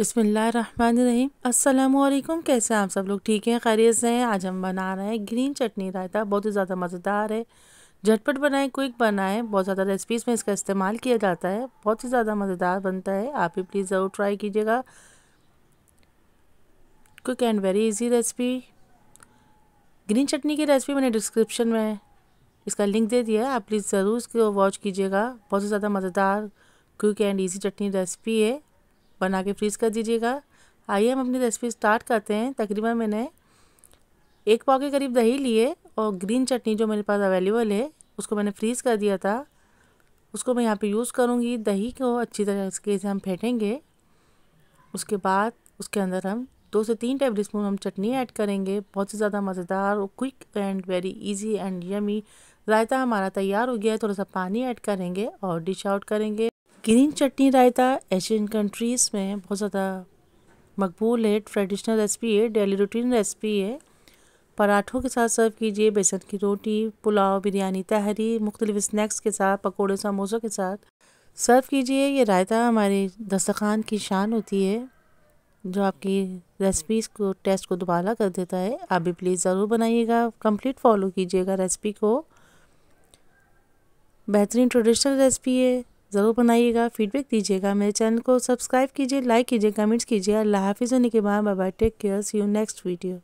बिसमीम असलकम कैसे हैं आप सब लोग ठीक हैं खैरियत से हैं आज हम बना रहे हैं ग्रीन चटनी रायता बहुत ही ज़्यादा मज़ेदार है झटपट बनाएं क्विक बनाएं बहुत ज़्यादा रेसिपीज़ में इसका इस्तेमाल किया जाता है बहुत ही ज़्यादा मज़ेदार बनता है आप भी प्लीज़ ज़रूर ट्राई कीजिएगा quick and very easy recipe green chutney की रेसिपी मैंने डिस्क्रिप्शन में इसका लिंक दे दिया है आप प्लीज़ ज़रूर इसको वॉच कीजिएगा बहुत ही ज़्यादा मज़ेदार quick and easy chutney recipe है बना के फ्रीज़ कर दीजिएगा आइए हम अपनी रेसिपी स्टार्ट करते हैं तकरीबन मैंने एक पाव के करीब दही लिए और ग्रीन चटनी जो मेरे पास अवेलेबल है उसको मैंने फ्रीज़ कर दिया था उसको मैं यहाँ पे यूज़ करूँगी दही को अच्छी तरह से हम फेंटेंगे उसके बाद उसके अंदर हम दो से तीन टेबल स्पून हम चटनी ऐड करेंगे बहुत ही ज़्यादा मज़ेदार और quick and very easy and yummy raita हमारा तैयार हो गया है थोड़ा सा पानी ऐड करेंगे और डिश आउट करेंगे green chutney raita Asian countries में बहुत ज़्यादा मकबूल है ट्रेडिशनल रेसिपी है डेली रूटीन रेसिपी है पराठों के साथ सर्व कीजिए बेसन की रोटी पुलाव बिरयानी तहरी मुख्तलिफ स्नैक्स के साथ पकौड़े समोसों के साथ सर्व कीजिए ये रायता हमारे दस्तखान की शान होती है जो आपकी रेसिपीज़ को टेस्ट को दुबाला कर देता है आप भी प्लीज़ ज़रूर बनाइएगा कंप्लीट फॉलो कीजिएगा रेसिपी को बेहतरीन ट्रेडिशनल रेसिपी है ज़रूर बनाइएगा फीडबैक दीजिएगा मेरे चैनल को सब्सक्राइब कीजिए लाइक कीजिए कमेंट्स कीजिए अल्लाह हाफिज़ होने के बाद बाबा take care see you next video